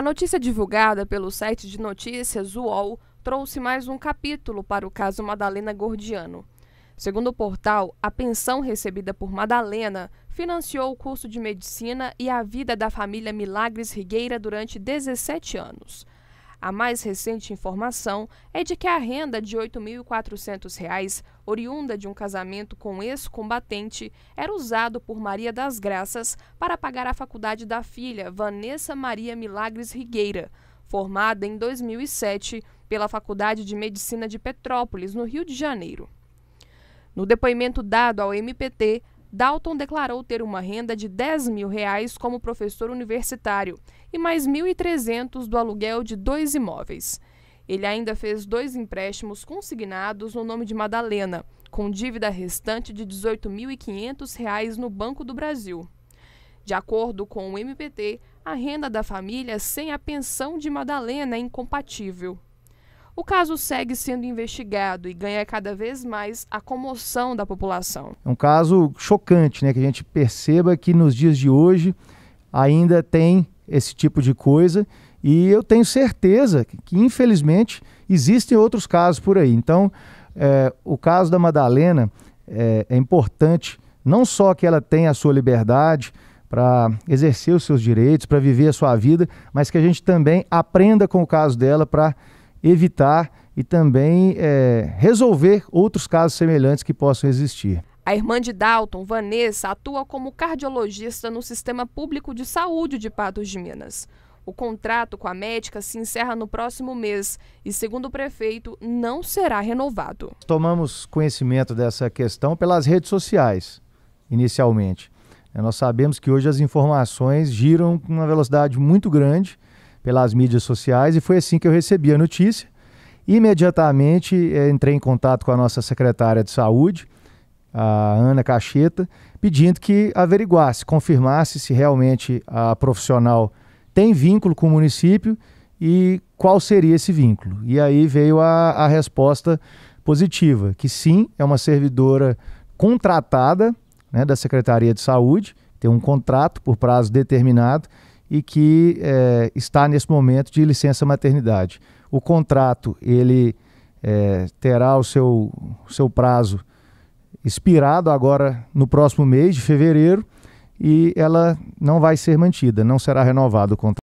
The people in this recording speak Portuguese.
A notícia divulgada pelo site de notícias UOL trouxe mais um capítulo para o caso Madalena Gordiano. Segundo o portal, a pensão recebida por Madalena financiou o curso de medicina e a vida da família Milagres Rigueira durante 17 anos. A mais recente informação é de que a renda de R$ reais, oriunda de um casamento com ex-combatente, era usado por Maria das Graças para pagar a faculdade da filha, Vanessa Maria Milagres Rigueira, formada em 2007 pela Faculdade de Medicina de Petrópolis, no Rio de Janeiro. No depoimento dado ao MPT, Dalton declarou ter uma renda de 10 mil reais como professor universitário e mais 1.300 do aluguel de dois imóveis. Ele ainda fez dois empréstimos consignados no nome de Madalena, com dívida restante de R$ 18.500 no Banco do Brasil. De acordo com o MPT, a renda da família sem a pensão de Madalena é incompatível. O caso segue sendo investigado e ganha cada vez mais a comoção da população. É um caso chocante, né? Que a gente perceba que nos dias de hoje ainda tem esse tipo de coisa. E eu tenho certeza que, infelizmente, existem outros casos por aí. Então, é, o caso da Madalena é, é importante não só que ela tenha a sua liberdade para exercer os seus direitos, para viver a sua vida, mas que a gente também aprenda com o caso dela para evitar e também é, resolver outros casos semelhantes que possam existir. A irmã de Dalton, Vanessa, atua como cardiologista no Sistema Público de Saúde de Patos de Minas. O contrato com a médica se encerra no próximo mês e, segundo o prefeito, não será renovado. Tomamos conhecimento dessa questão pelas redes sociais, inicialmente. Nós sabemos que hoje as informações giram com uma velocidade muito grande pelas mídias sociais e foi assim que eu recebi a notícia. Imediatamente eh, entrei em contato com a nossa secretária de saúde, a Ana Cacheta, pedindo que averiguasse, confirmasse se realmente a profissional tem vínculo com o município e qual seria esse vínculo. E aí veio a, a resposta positiva, que sim, é uma servidora contratada né, da Secretaria de Saúde, tem um contrato por prazo determinado e que é, está nesse momento de licença maternidade. O contrato ele é, terá o seu, seu prazo expirado agora no próximo mês de fevereiro e ela não vai ser mantida, não será renovado o contrato.